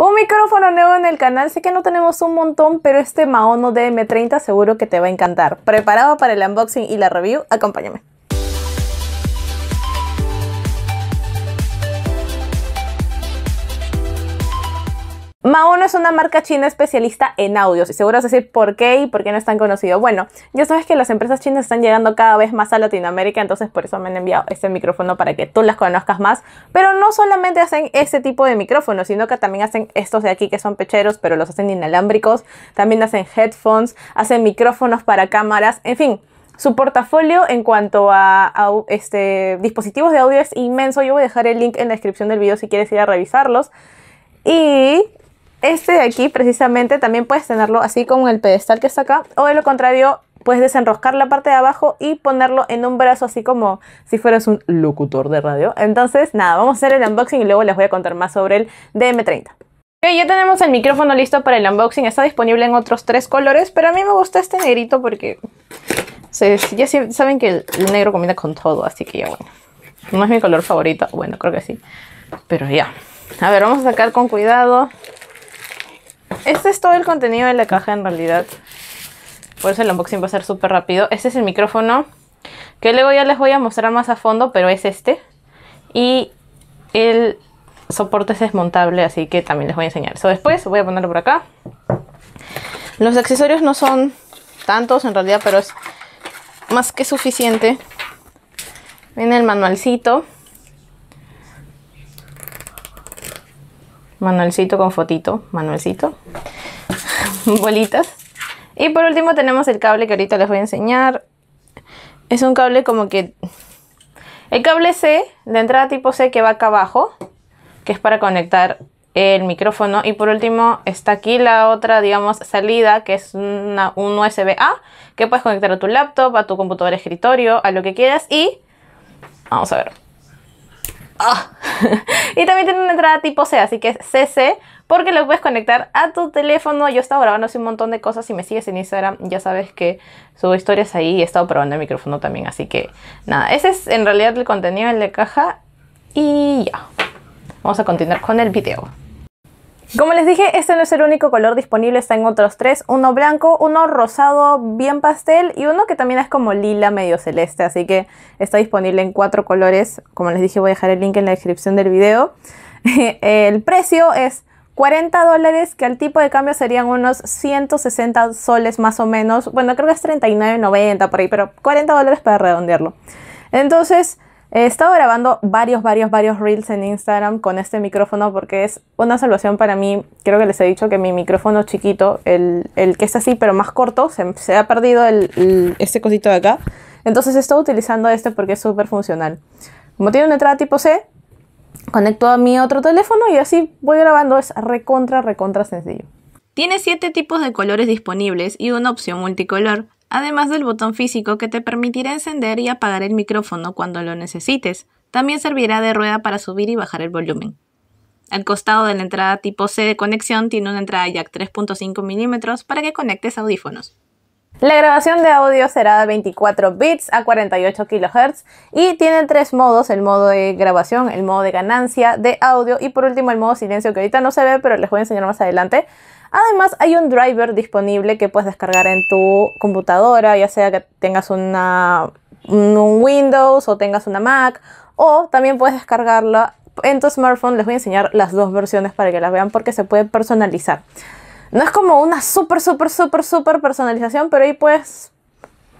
Un oh, micrófono nuevo en el canal, sé que no tenemos un montón, pero este Maono DM30 seguro que te va a encantar. ¿Preparado para el unboxing y la review? Acompáñame. Maono es una marca china especialista en audios. Y seguro vas a decir por qué y por qué no es tan conocido. Bueno, ya sabes que las empresas chinas están llegando cada vez más a Latinoamérica, entonces por eso me han enviado este micrófono para que tú las conozcas más. Pero no solamente hacen este tipo de micrófonos, sino que también hacen estos de aquí que son pecheros, pero los hacen inalámbricos. También hacen headphones, hacen micrófonos para cámaras, en fin. Su portafolio en cuanto a, este, dispositivos de audio es inmenso. Yo voy a dejar el link en la descripción del video si quieres ir a revisarlos. Y este de aquí precisamente también puedes tenerlo así como el pedestal que está acá o de lo contrario puedes desenroscar la parte de abajo y ponerlo en un brazo así como si fueras un locutor de radio. Entonces nada, vamos a hacer el unboxing y luego les voy a contar más sobre el DM30. Ok, ya tenemos el micrófono listo para el unboxing, está disponible en otros tres colores, pero a mí me gusta este negrito porque ya saben que el negro combina con todo, así que ya bueno. No es mi color favorito, bueno, creo que sí, pero ya. A ver, vamos a sacar con cuidado este es todo el contenido de la caja en realidad. Por eso el unboxing va a ser súper rápido. Este es el micrófono que luego ya les voy a mostrar más a fondo, pero es este. Y el soporte es desmontable, así que también les voy a enseñar eso después. Voy a ponerlo por acá. Los accesorios no son tantos en realidad, pero es más que suficiente. Viene el manualcito. Manuelcito con fotito, Manuelcito. Bolitas. Y por último tenemos el cable que ahorita les voy a enseñar. Es un cable como que... El cable C, de entrada tipo C que va acá abajo, que es para conectar el micrófono. Y por último está aquí la otra, digamos, salida, que es un USB-A, que puedes conectar a tu laptop, a tu computadora escritorio, a lo que quieras. Y vamos a ver. Ah. y también tiene una entrada tipo C, así que es CC, porque lo puedes conectar a tu teléfono. Yo he estado grabando así un montón de cosas. Si me sigues en Instagram, ya sabes que subo historias ahí y he estado probando el micrófono también. Así que nada, ese es en realidad el contenido de la caja. Y ya, vamos a continuar con el video. Como les dije, este no es el único color disponible, está en otros tres, uno blanco, uno rosado bien pastel y uno que también es como lila medio celeste, así que está disponible en cuatro colores, como les dije voy a dejar el link en la descripción del video. el precio es 40 dólares, que al tipo de cambio serían unos 160 soles más o menos, bueno creo que es 39.90 por ahí, pero 40 dólares para redondearlo. Entonces... He estado grabando varios, varios, varios reels en Instagram con este micrófono porque es una salvación para mí. Creo que les he dicho que mi micrófono chiquito, el, que es así pero más corto, se, ha perdido este cosito de acá. Entonces he estado utilizando este porque es súper funcional. Como tiene una entrada tipo C, conecto a mi otro teléfono y así voy grabando. Es recontra, recontra sencillo. Tiene 7 tipos de colores disponibles y una opción multicolor además del botón físico que te permitirá encender y apagar el micrófono cuando lo necesites. También servirá de rueda para subir y bajar el volumen. Al costado de la entrada tipo C de conexión tiene una entrada jack 3.5 mm para que conectes audífonos. La grabación de audio será de 24 bits a 48 kHz y tiene tres modos, el modo de grabación, el modo de ganancia de audio y por último el modo silencio que ahorita no se ve pero les voy a enseñar más adelante. Además, hay un driver disponible que puedes descargar en tu computadora, ya sea que tengas un Windows o tengas una Mac, o también puedes descargarla en tu smartphone. Les voy a enseñar las dos versiones para que las vean porque se puede personalizar. No es como una super, super, super, super personalización, pero ahí puedes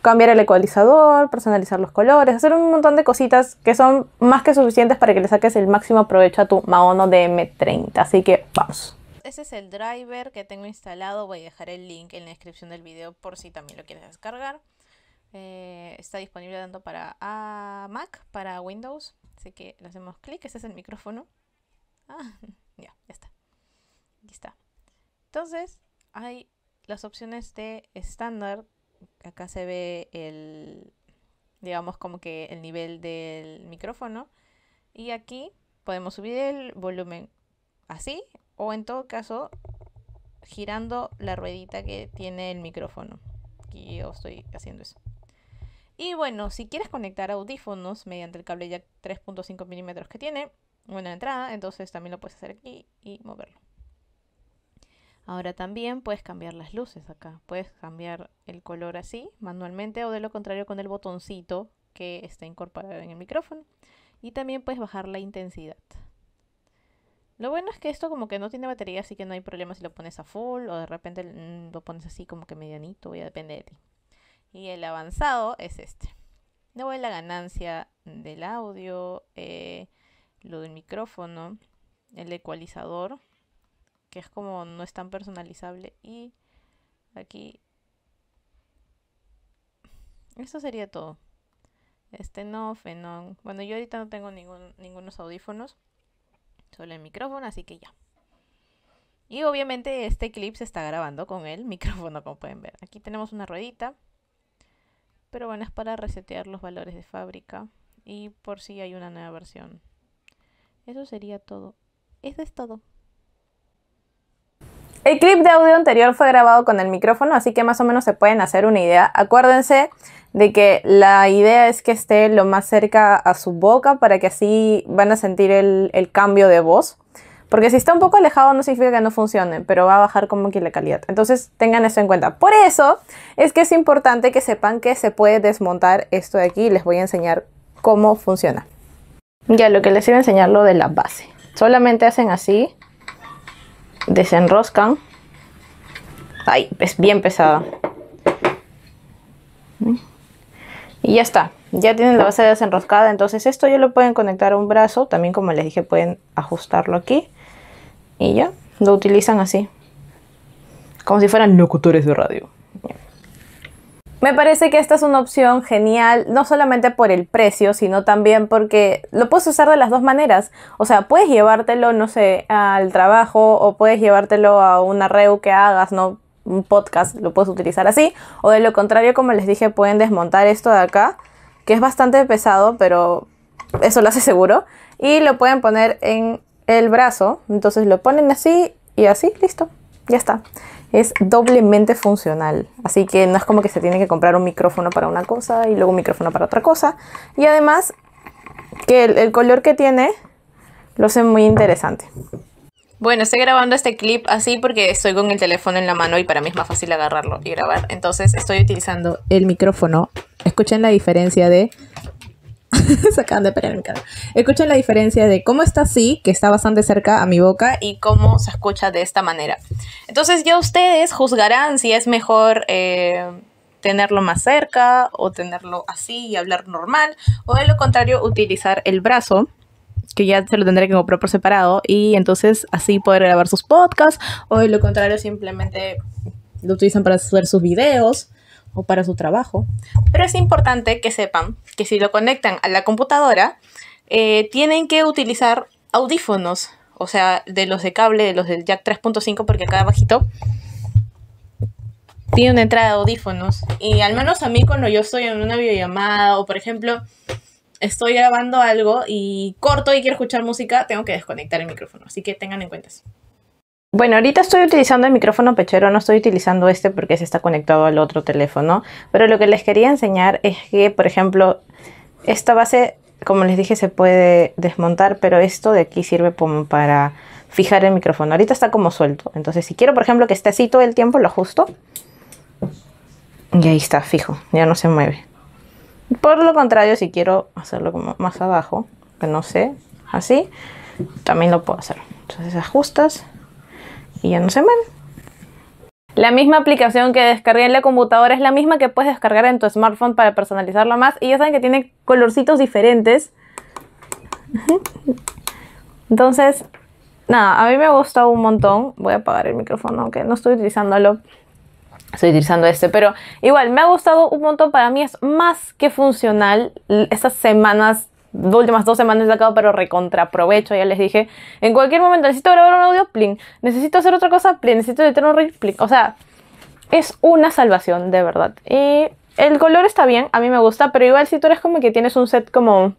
cambiar el ecualizador, personalizar los colores, hacer un montón de cositas que son más que suficientes para que le saques el máximo provecho a tu Maono DM30. Así que vamos ese es el driver que tengo instalado. Voy a dejar el link en la descripción del video por si también lo quieres descargar. Eh, está disponible tanto para Mac, para Windows. Así que le hacemos clic. ese es el micrófono. Ah, ya, ya está. Aquí está. Entonces, hay las opciones de estándar. Acá se ve el, digamos, como que el nivel del micrófono. Y aquí podemos subir el volumen así o en todo caso girando la ruedita que tiene el micrófono. Aquí yo estoy haciendo eso. Y bueno, si quieres conectar audífonos mediante el cable jack 3.5 milímetros que tiene, una entrada, entonces también lo puedes hacer aquí y moverlo. Ahora también puedes cambiar las luces acá. Puedes cambiar el color así, manualmente, o de lo contrario con el botoncito que está incorporado en el micrófono. Y también puedes bajar la intensidad. Lo bueno es que esto como que no tiene batería, así que no hay problema si lo pones a full o de repente mm, lo pones así como que medianito, a depende de ti. Y el avanzado es este. Luego la ganancia del audio, eh, lo del micrófono, el ecualizador, que es como no es tan personalizable. Y aquí... Esto sería todo. Este no, fenón. Bueno, yo ahorita no tengo ningún, ningunos audífonos solo el micrófono, así que ya. Y obviamente este clip se está grabando con el micrófono, como pueden ver. Aquí tenemos una ruedita, pero bueno, es para resetear los valores de fábrica y por si hay una nueva versión. Eso sería todo. Eso es todo. El clip de audio anterior fue grabado con el micrófono, así que más o menos se pueden hacer una idea. Acuérdense de que la idea es que esté lo más cerca a su boca para que así van a sentir el, cambio de voz. Porque si está un poco alejado no significa que no funcione, pero va a bajar como que la calidad. Entonces tengan eso en cuenta. Por eso es que es importante que sepan que se puede desmontar esto de aquí. Les voy a enseñar cómo funciona. Ya lo que les iba a enseñar lo de la base. Solamente hacen así, desenroscan. Ay, es bien pesada. Y ya está, ya tienen la base desenroscada, entonces esto ya lo pueden conectar a un brazo, también como les dije pueden ajustarlo aquí y ya, lo utilizan así, como si fueran locutores de radio. Me parece que esta es una opción genial, no solamente por el precio, sino también porque lo puedes usar de las dos maneras. O sea, puedes llevártelo, no sé, al trabajo o puedes llevártelo a una reu que hagas, ¿no? un podcast, lo puedes utilizar así. O de lo contrario, como les dije, pueden desmontar esto de acá, que es bastante pesado, pero eso lo hace seguro. Y lo pueden poner en el brazo. Entonces lo ponen así y así, listo. Ya está. Es doblemente funcional. Así que no es como que se tiene que comprar un micrófono para una cosa y luego un micrófono para otra cosa. Y además, que el, color que tiene lo hace muy interesante. Bueno, estoy grabando este clip así porque estoy con el teléfono en la mano y para mí es más fácil agarrarlo y grabar. Entonces estoy utilizando el micrófono. Escuchen la diferencia de... Sacando de parar mi cara. Escuchen la diferencia de cómo está así, que está bastante cerca a mi boca, y cómo se escucha de esta manera. Entonces ya ustedes juzgarán si es mejor... Eh, tenerlo más cerca o tenerlo así y hablar normal, o de lo contrario utilizar el brazo que ya se lo tendré que comprar por separado y entonces así poder grabar sus podcasts o de lo contrario simplemente lo utilizan para hacer sus videos o para su trabajo. Pero es importante que sepan que si lo conectan a la computadora, eh, tienen que utilizar audífonos, o sea, de los de cable, de los del jack 3.5, porque acá abajito tiene una entrada de audífonos. Y al menos a mí cuando yo estoy en una videollamada o, por ejemplo, estoy grabando algo y corto y quiero escuchar música, tengo que desconectar el micrófono. Así que tengan en cuenta eso. Bueno, ahorita estoy utilizando el micrófono pechero, no estoy utilizando este porque se está conectado al otro teléfono, pero lo que les quería enseñar es que, por ejemplo, esta base, como les dije, se puede desmontar, pero esto de aquí sirve para fijar el micrófono. Ahorita está como suelto, entonces si quiero, por ejemplo, que esté así todo el tiempo, lo ajusto y ahí está, fijo, ya no se mueve. Por lo contrario, si quiero hacerlo como más abajo, que no sé, así, también lo puedo hacer. Entonces ajustas y ya no se mueve. La misma aplicación que descargué en la computadora es la misma que puedes descargar en tu smartphone para personalizarlo más. Y ya saben que tiene colorcitos diferentes. Entonces, nada, a mí me ha gustado un montón. Voy a apagar el micrófono, aunque no estoy utilizándolo estoy utilizando este, pero igual me ha gustado un montón, para mí es más que funcional. Estas semanas, últimas dos semanas de acabo pero recontraprovecho, ya les dije, en cualquier momento necesito grabar un audio, plin, necesito hacer otra cosa, plin, necesito editar un reel, plin, o sea, es una salvación, de verdad. Y el color está bien, a mí me gusta, pero igual si tú eres como que tienes un set como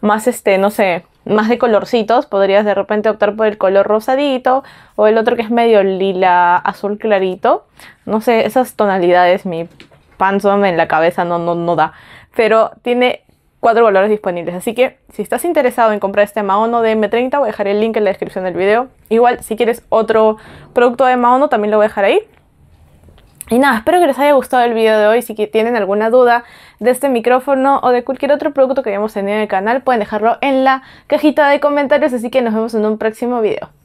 más este, no sé, más de colorcitos, podrías de repente optar por el color rosadito o el otro que es medio lila, azul clarito. No sé, esas tonalidades mi panzón en la cabeza no, no, no da. Pero tiene cuatro colores disponibles. Así que si estás interesado en comprar este Maono de M30, voy a dejar el link en la descripción del video. Igual, si quieres otro producto de Maono, también lo voy a dejar ahí. Y nada, espero que les haya gustado el video de hoy. Si tienen alguna duda de este micrófono o de cualquier otro producto que hayamos tenido en el canal, pueden dejarlo en la cajita de comentarios. Así que nos vemos en un próximo video.